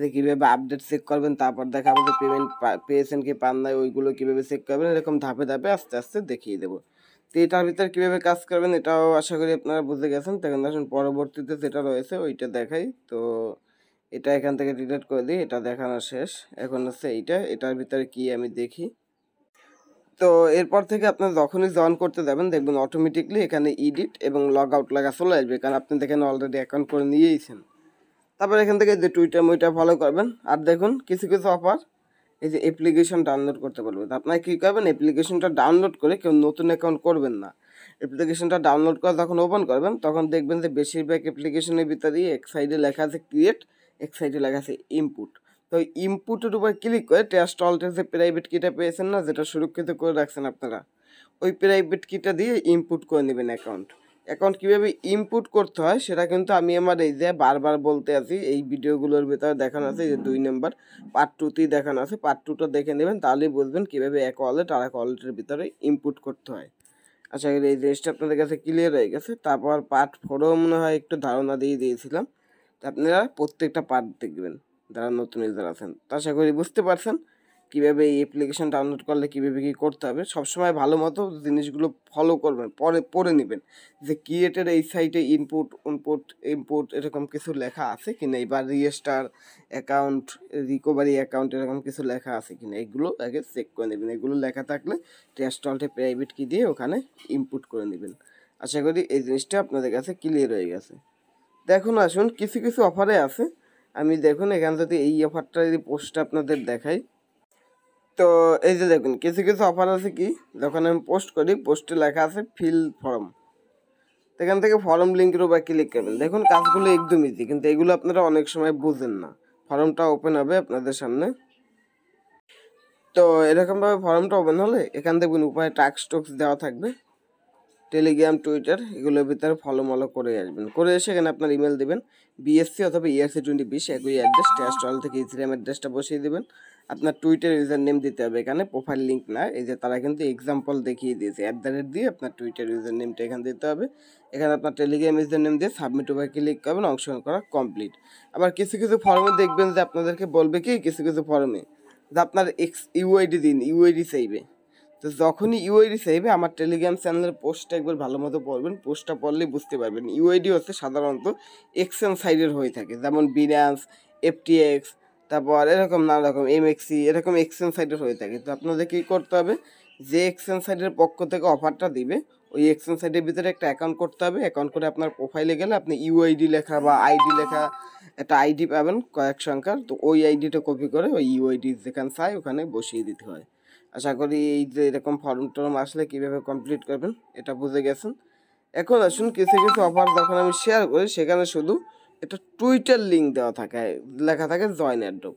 যে কীভাবে আপডেট চেক করবেন তারপর দেখাবো যে পেমেন্ট পেয়েছেন কি পান নাই ওইগুলো কীভাবে চেক করবেন এরকম ধাপে ধাপে আস্তে আস্তে দেখিয়ে দেবো তো এটার ভিতরে কীভাবে কাজ করবেন এটাও আশা করি আপনারা বুঝে গেছেন তখন আসুন পরবর্তীতে যেটা রয়েছে ওইটা দেখাই তো এটা এখান থেকে ডিলেট করে দিই এটা দেখানো শেষ এখন হচ্ছে এইটা এটার ভিতরে কি আমি দেখি তো এরপর থেকে আপনি যখনই জয়েন করতে যাবেন দেখবেন অটোমেটিকলি এখানে ইডিট এবং লগ আউট লাগা চলে আসবে কারণ আপনি দেখেন অলরেডি অ্যাকাউন্ট করে নিয়েইছেন তারপর এখান থেকে যে টুইটার মুইটার ফলো করবেন আর দেখুন কিছু কিছু অফার এই যে অ্যাপ্লিকেশন ডাউনলোড করতে পারবেন আপনার কী করবেন অ্যাপ্লিকেশনটা ডাউনলোড করে কেউ নতুন অ্যাকাউন্ট করবেন না অ্যাপ্লিকেশনটা ডাউনলোড করে যখন ওপেন করবেন তখন দেখবেন যে বেশিরভাগ অ্যাপ্লিকেশনের ভিতরেই এক সাইডে লেখা আছে ক্রিয়েট এক সাইডে লেখা আছে ইনপুট তো ইনপুটের উপর ক্লিক করে টেস্ট অল্টের যে প্রাইভেট কিটা পেয়েছেন না যেটা সুরক্ষিত করে রাখছেন আপনারা ওই প্রাইভেট কিটা দিয়ে ইনপুট করে নেবেন অ্যাকাউন্ট অ্যাকাউন্ট কীভাবে ইনপুট করতে হয় সেটা কিন্তু আমি আমার এই যে বারবার বলতে আছি এই ভিডিওগুলোর ভেতরে দেখানো আছে যে দুই নম্বর পার্ট টুতেই দেখানো আছে পার্ট টুটা দেখে নেবেন তাহলেই বুঝবেন কীভাবে এক ওয়ালেট আর এক ওয়ালেটের ভিতরে ইনপুট করতে হয় আশা করি এই জিনিসটা আপনাদের কাছে ক্লিয়ার হয়ে গেছে তারপর পার্ট ফোরও মনে হয় একটু ধারণা দিয়ে দিয়েছিলাম তা আপনারা প্রত্যেকটা পার্ট দেখবেন যারা নতুন ইউজার আছেন তো আশা করি বুঝতে পারছেন কীভাবে এই অ্যাপ্লিকেশন ডাউনলোড করলে কীভাবে কী করতে হবে সবসময় ভালো মতো জিনিসগুলো ফলো করবেন পরে পড়ে নেবেন যে ক্রিয়েটের এই সাইটে ইনপুট ইনপুট ইম্পোর্ট এরকম কিছু লেখা আছে কি না বা রিয়েস্টার অ্যাকাউন্ট রিকভারি অ্যাকাউন্ট এরকম কিছু লেখা আছে কি না এগুলো আগে চেক করে নেবেন এগুলো লেখা থাকলে টেস্টলটে প্রাইভেট কি দিয়ে ওখানে ইনপুট করে নেবেন আশা করি এই জিনিসটা আপনাদের কাছে ক্লিয়ার হয়ে গেছে দেখুন আসুন কিছু কিছু অফারে আছে আমি দেখুন এখান থেকে এই অফারটা যদি পোস্টটা আপনাদের দেখাই তো এই যে দেখুন কিছু কিছু অফার আছে কি যখন আমি পোস্ট করি পোস্টে লেখা আছে ফিল ফর্ম এখান থেকে ফর্ম লিঙ্কের উপর ক্লিক করবেন দেখুন কাজগুলো একদম ইজি কিন্তু এগুলো আপনারা অনেক সময় বুঝেন না ফর্মটা ওপেন হবে আপনাদের সামনে তো এরকমভাবে ফর্মটা ওপেন হলে এখান থেকে উপায় টাক্স টক্স দেওয়া থাকবে টেলিগ্রাম টুইটার এগুলোর ভিতরে ফলো মলো করে আসবেন করে এসে এখানে আপনার ইমেল দেবেন বিএসসি অথবা ইয়ারসি টোয়েন্টি বিশ একই অ্যাড্রেস ট্যাশ টল থেকে ইসিএম অ্যাড্রেসটা বসিয়ে দেবেন আপনার টুইটার ইউজার নেম দিতে হবে এখানে প্রোফাইল লিঙ্ক না এই যে তারা কিন্তু এক্সাম্পল দেখিয়ে দিয়েছে অ্যাট দ্য রেট দিয়ে আপনার টুইটার ইউজার নেমটা এখানে দিতে হবে এখানে আপনার টেলিগ্রাম ইউজার নেম দিয়ে সাবমিট ওভার ক্লিক করবেন অংশগ্রহণ করা কমপ্লিট আবার কিছু কিছু ফর্মে দেখবেন যে আপনাদেরকে বলবে কি কিছু কিছু ফর্মে যে আপনার এক্স ইউআইডি দিন ইউআইডি চাইবে তো যখনই ইউআইডি চাইবে আমার টেলিগ্রাম চ্যানেলের পোস্টটা একবার ভালো মতো পড়বেন পোস্টটা পড়লে বুঝতে পারবেন ইউআইডি হচ্ছে সাধারণত এক্সচেঞ্জ সাইডের হয়ে থাকে যেমন বিনান্স এফটিএক্স তারপর এরকম নানা রকম এমএক্সি এরকম এক্সচেঞ্জ সাইডের হয়ে থাকে তো আপনাদের কী করতে হবে যে এক্সচেঞ্জ সাইডের পক্ষ থেকে অফারটা দিবে ওই এক্সচেঞ্জ সাইডের ভিতরে একটা অ্যাকাউন্ট করতে হবে অ্যাকাউন্ট করে আপনার প্রোফাইলে গেলে আপনি ইউআইডি লেখা বা আইডি লেখা একটা আইডি পাবেন কয়েক সংখ্যার তো ওই আইডিটা কপি করে ওই ইউআইডি যেখানে চায় ওখানে বসিয়ে দিতে হয় আশা করি এই যে এরকম ফর্ম টর্ম আসলে কীভাবে কমপ্লিট করবেন এটা বুঝে গেছেন এখন আসুন কিছু কিছু অফার যখন আমি শেয়ার করি সেখানে শুধু এটা টুইটার লিঙ্ক দেওয়া থাকে লেখা থাকে জয়েন অ্যাড্রপ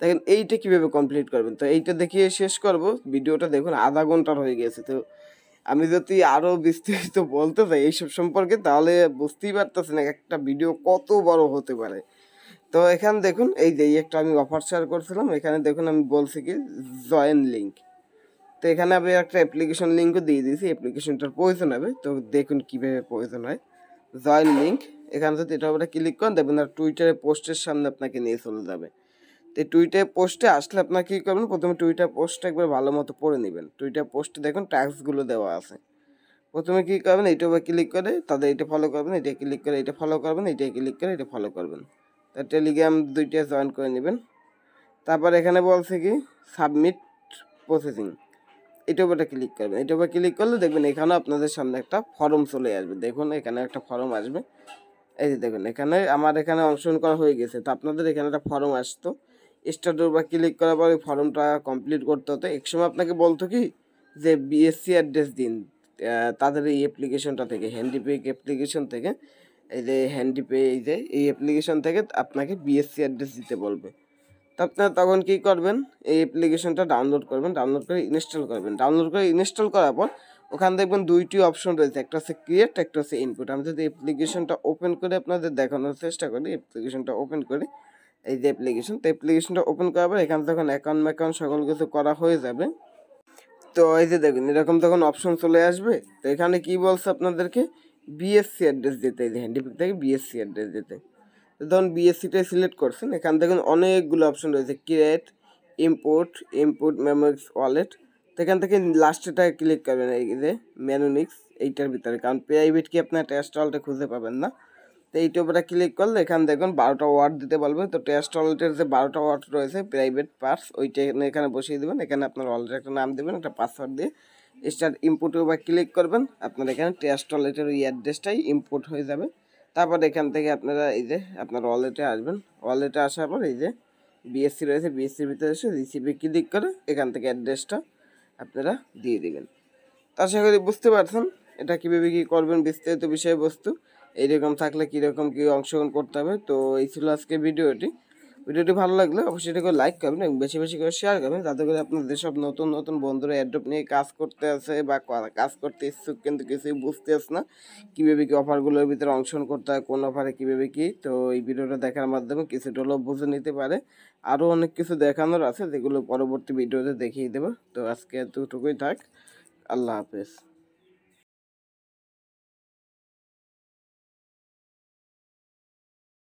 দেখেন এইটা কীভাবে কমপ্লিট করবেন তো এইটা দেখিয়ে শেষ করব ভিডিওটা দেখুন আধা ঘন্টার হয়ে গেছে তো আমি যদি আরও বিস্তারিত বলতে চাই এইসব সম্পর্কে তাহলে বুঝতেই পারতেছেন একটা ভিডিও কত বড় হতে পারে তো এখানে দেখুন এই যে একটা আমি অফার শেয়ার করছিলাম এখানে দেখুন আমি বলছি কি জয়েন লিঙ্ক তো এখানে আমি একটা অ্যাপ্লিকেশন লিঙ্কও দিয়ে দিয়েছি অ্যাপ্লিকেশনটার প্রয়োজন হবে তো দেখুন কীভাবে প্রয়োজন হয় জয়েন লিঙ্ক এখানে যদি এটা আপনার ক্লিক করেন দেখবেন আর টুইটারে পোস্টের সামনে আপনাকে নিয়ে চলে যাবে তো টুইটার পোস্টে আসলে আপনার কী করবেন প্রথমে টুইটার পোস্টটা একবার ভালো মতো পড়ে নেবেন টুইটার পোস্টে দেখুন ট্যাক্সগুলো দেওয়া আছে প্রথমে কী করবেন এইটা উপর ক্লিক করে তাদের এটা ফলো করবেন এটা ক্লিক করে এটা ফলো করবেন এটা ক্লিক করে এটা ফলো করবেন তার টেলিগ্রাম দুইটা জয়েন করে নেবেন তারপর এখানে বলছে কি সাবমিট প্রসেসিং এটা উপরে ক্লিক করবেন এটা ওপরে ক্লিক করলে দেখবেন এখানে আপনাদের সামনে একটা ফর্ম চলে আসবে দেখুন এখানে একটা ফর্ম আসবে এই যে দেখুন এখানে আমার এখানে অংশগ্রহণ করা হয়ে গেছে তো আপনাদের এখানে একটা ফর্ম আসতো স্টার্টর বা ক্লিক করার পর ওই ফর্মটা কমপ্লিট করতে হতো এক সময় আপনাকে বলতো কি যে বিএসসি অ্যাড্রেস দিন তাদের এই অ্যাপ্লিকেশনটা থেকে হ্যান্ডিপে অ্যাপ্লিকেশন থেকে এই যে হ্যান্ডিপে এই যে এই অ্যাপ্লিকেশন থেকে আপনাকে বিএসসি অ্যাড্রেস দিতে বলবে তো আপনারা তখন কী করবেন এই অ্যাপ্লিকেশনটা ডাউনলোড করবেন ডাউনলোড করে ইনস্টল করবেন ডাউনলোড করে ইনস্টল করার পর ওখানে দেখবেন দুইটি অপশন রয়েছে একটা হচ্ছে ক্রিয়েট একটা হচ্ছে ইনপুট আমি যদি অ্যাপ্লিকেশনটা ওপেন করে আপনাদের দেখানোর চেষ্টা করি অ্যাপ্লিকেশনটা ওপেন করে এই যে অ্যাপ্লিকেশন তো অ্যাপ্লিকেশনটা ওপেন করার পর এখানে তখন অ্যাকাউন্ট ম্যাকাউন্ট সকল কিছু করা হয়ে যাবে তো এই যে দেখুন এরকম তখন অপশন চলে আসবে তো এখানে কী বলছে আপনাদেরকে বিএসসি অ্যাড্রেস দিতে যে ডিপিক থেকে বিএসসি অ্যাড্রেস দিতে ধরুন বিএসসিটা সিলেক্ট করছেন এখান থেকে অনেকগুলো অপশন রয়েছে create import import mnemonics wallet তো এখান থেকে লাস্টেটা ক্লিক করবেন এই যে ম্যানুনিক্স এইটার ভিতরে কারণ প্রাইভেট কি আপনার টেস্ট হলটা খুঁজে পাবেন না তো এইটার উপরে ক্লিক করলে এখানে দেখুন বারোটা ওয়ার্ড দিতে বলবে তো টেস্ট ওয়ালেটের যে বারোটা ওয়ার্ড রয়েছে প্রাইভেট পার্স ওইটা এখানে বসিয়ে দেবেন এখানে আপনার ওয়ালেটের একটা নাম দেবেন একটা পাসওয়ার্ড দিয়ে স্টার্ট ইম্পোর্টের উপরে ক্লিক করবেন আপনার এখানে টেস্ট ওয়ালেটের ওই অ্যাড্রেসটাই ইম্পোর্ট হয়ে যাবে তারপর এখান থেকে আপনারা এই যে আপনার ওয়ালেটে আসবেন ওয়ালেটে আসার পর এই যে বিএসসি রয়েছে বিএসসির ভিতরে এসে রিসিপি ক্লিক করে এখান থেকে অ্যাড্রেসটা আপনারা দিয়ে দেবেন তা আশা করি বুঝতে পারছেন এটা কীভাবে কী করবেন বিস্তারিত বিষয়বস্তু এইরকম থাকলে কীরকম কী অংশগ্রহণ করতে হবে তো এই ছিল আজকে ভিডিওটি ভিডিওটি ভালো লাগলে অবশ্যই এটাকে লাইক করবেন এবং বেশি বেশি করে শেয়ার করবেন যাতে করে আপনাদের সব নতুন নতুন বন্ধুরা অ্যাড্রপ নিয়ে কাজ করতে আছে বা কাজ করতে ইচ্ছুক কিন্তু কিছুই বুঝতে আছে না কীভাবে কি অফারগুলোর ভিতরে অংশগ্রহণ করতে হয় কোন অফারে কীভাবে কি তো এই ভিডিওটা দেখার মাধ্যমে কিছুটা হলেও বুঝে নিতে পারে আরও অনেক কিছু দেখানোর আছে যেগুলো পরবর্তী ভিডিওতে দেখিয়ে দেবো তো আজকে এতটুকুই থাক আল্লাহ হাফেজ